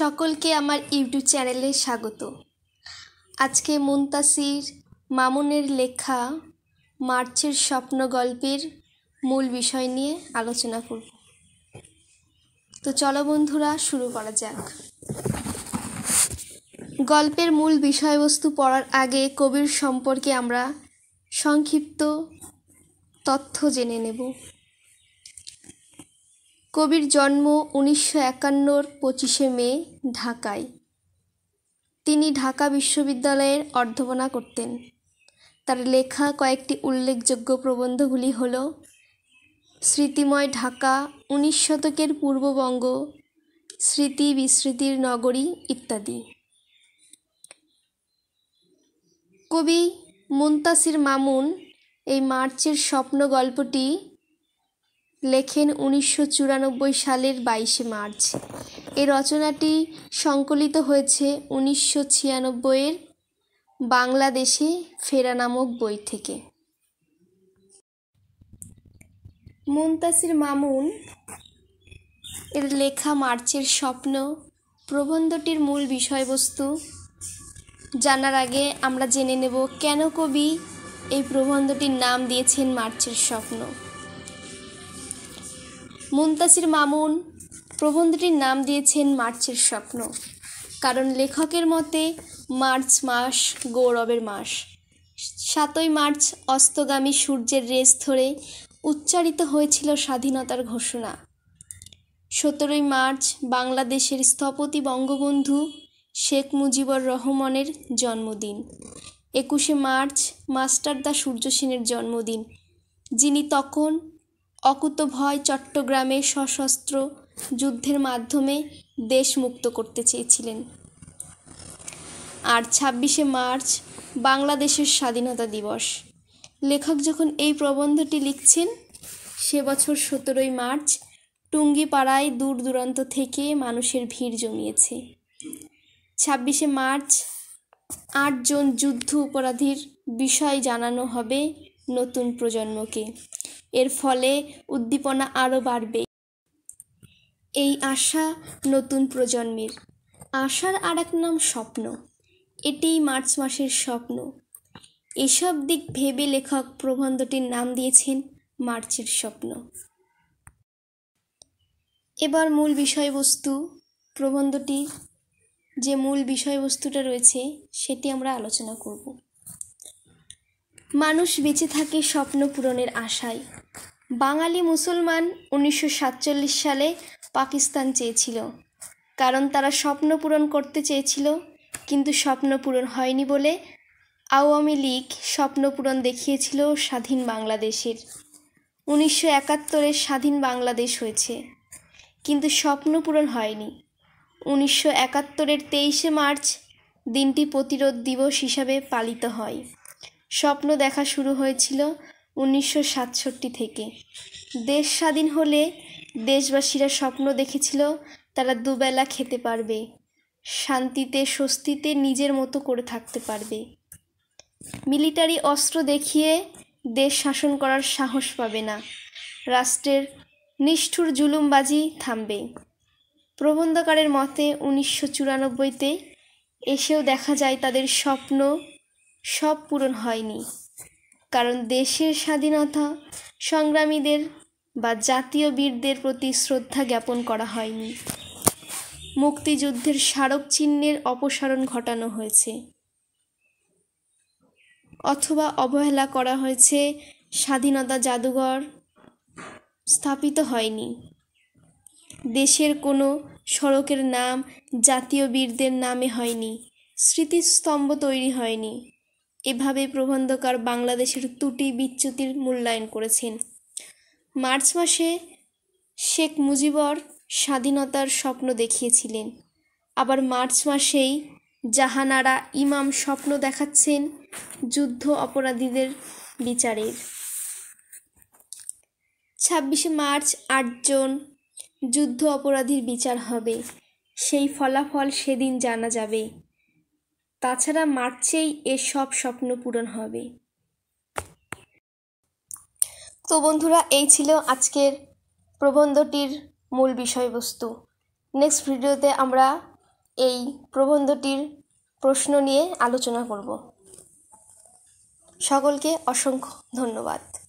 সকলকে আমার ইউটিউব চ্যানেলে স্বাগত আজকে মুনতাসির মামুনের লেখা মার্চের স্বপ্ন গল্পের মূল বিষয় নিয়ে আলোচনা করব তো চলো বন্ধুরা শুরু করা যাক গল্পের মূল বিষয়বস্তু পড়ার আগে কবির সম্পর্কে আমরা সংক্ষিপ্ত তথ্য জেনে নেব কবির জন্ম উনিশশো একান্নর পঁচিশে মে ঢাকায় তিনি ঢাকা বিশ্ববিদ্যালয়ের অর্ধবনা করতেন তার লেখা কয়েকটি উল্লেখযোগ্য প্রবন্ধগুলি হল স্মৃতিময় ঢাকা উনিশ শতকের পূর্ববঙ্গ স্মৃতি বিস্মৃতির নগরী ইত্যাদি কবি মুন্তাসির মামুন এই মার্চের স্বপ্ন গল্পটি লেখেন উনিশশো চুরানব্বই সালের বাইশে মার্চ এ রচনাটি সংকলিত হয়েছে উনিশশো ছিয়ানব্বইয়ের বাংলাদেশে ফেরা নামক বই থেকে মুনতাসির মামুন এর লেখা মার্চের স্বপ্ন প্রবন্ধটির মূল বিষয়বস্তু জানার আগে আমরা জেনে নেব কেন কবি এই প্রবন্ধটির নাম দিয়েছেন মার্চের স্বপ্ন মুনতাসির মামুন প্রবন্ধটির নাম দিয়েছেন মার্চের স্বপ্ন কারণ লেখকের মতে মার্চ মাস গৌরবের মাস সাতই মার্চ অস্তগামী সূর্যের রেস ধরে উচ্চারিত হয়েছিল স্বাধীনতার ঘোষণা সতেরোই মার্চ বাংলাদেশের স্থপতি বঙ্গবন্ধু শেখ মুজিবুর রহমানের জন্মদিন একুশে মার্চ মাস্টারদা সূর্য সেনের জন্মদিন যিনি তখন অকুতভয় চট্টগ্রামে সশস্ত্র যুদ্ধের মাধ্যমে দেশ মুক্ত করতে চেয়েছিলেন আর ছাব্বিশে মার্চ বাংলাদেশের স্বাধীনতা দিবস লেখক যখন এই প্রবন্ধটি লিখছেন সে বছর সতেরোই মার্চ টুঙ্গিপাড়ায় দূর দূরান্ত থেকে মানুষের ভিড় জমিয়েছে ছাব্বিশে মার্চ আটজন যুদ্ধ অপরাধীর বিষয় জানানো হবে নতুন প্রজন্মকে এর ফলে উদ্দীপনা আরও বাড়বে এই আশা নতুন প্রজন্মের আশার আর এক নাম স্বপ্ন এটিই মার্চ মাসের স্বপ্ন এসব দিক ভেবে লেখক প্রবন্ধটির নাম দিয়েছেন মার্চের স্বপ্ন এবার মূল বিষয়বস্তু প্রবন্ধটি যে মূল বিষয়বস্তুটা রয়েছে সেটি আমরা আলোচনা করব মানুষ বেঁচে থাকে স্বপ্ন পূরণের আশায় বাঙালি মুসলমান উনিশশো সাতচল্লিশ সালে পাকিস্তান চেয়েছিল কারণ তারা স্বপ্ন পূরণ করতে চেয়েছিল কিন্তু স্বপ্ন পূরণ হয়নি বলে আওয়ামী লীগ স্বপ্ন পূরণ দেখিয়েছিল স্বাধীন বাংলাদেশের উনিশশো একাত্তরের স্বাধীন বাংলাদেশ হয়েছে কিন্তু স্বপ্ন পূরণ হয়নি উনিশশো একাত্তরের তেইশে মার্চ দিনটি প্রতিরোধ দিবস হিসাবে পালিত হয় স্বপ্ন দেখা শুরু হয়েছিল উনিশশো সাতষট্টি থেকে দেশ স্বাধীন হলে দেশবাসীরা স্বপ্ন দেখেছিল তারা দুবেলা খেতে পারবে শান্তিতে স্বস্তিতে নিজের মতো করে থাকতে পারবে মিলিটারি অস্ত্র দেখিয়ে দেশ শাসন করার সাহস পাবে না রাষ্ট্রের নিষ্ঠুর জুলুমবাজি থামবে প্রবন্ধকারের মতে উনিশশো চুরানব্বইতে এসেও দেখা যায় তাদের স্বপ্ন সব পূরণ হয়নি কারণ দেশের স্বাধীনতা সংগ্রামীদের বা জাতীয় বীরদের প্রতি শ্রদ্ধা জ্ঞাপন করা হয়নি মুক্তিযুদ্ধের স্মারক চিহ্নের অপসারণ ঘটানো হয়েছে অথবা অবহেলা করা হয়েছে স্বাধীনতা জাদুঘর স্থাপিত হয়নি দেশের কোনো সড়কের নাম জাতীয় বীরদের নামে হয়নি স্মৃতিস্তম্ভ তৈরি হয়নি এভাবে প্রবন্ধকার বাংলাদেশের ত্রুটি বিচ্যুতির মূল্যায়ন করেছেন মার্চ মাসে শেখ মুজিবর স্বাধীনতার স্বপ্ন দেখিয়েছিলেন আবার মার্চ মাসেই জাহানারা ইমাম স্বপ্ন দেখাচ্ছেন যুদ্ধ অপরাধীদের বিচারের ছাব্বিশে মার্চ আটজন যুদ্ধ অপরাধীর বিচার হবে সেই ফলাফল সেদিন জানা যাবে তাছাড়া মার্চেই এ সব স্বপ্ন পূরণ হবে তো বন্ধুরা এই ছিল আজকের প্রবন্ধটির মূল বিষয়বস্তু নেক্সট ভিডিওতে আমরা এই প্রবন্ধটির প্রশ্ন নিয়ে আলোচনা করব সকলকে অসংখ্য ধন্যবাদ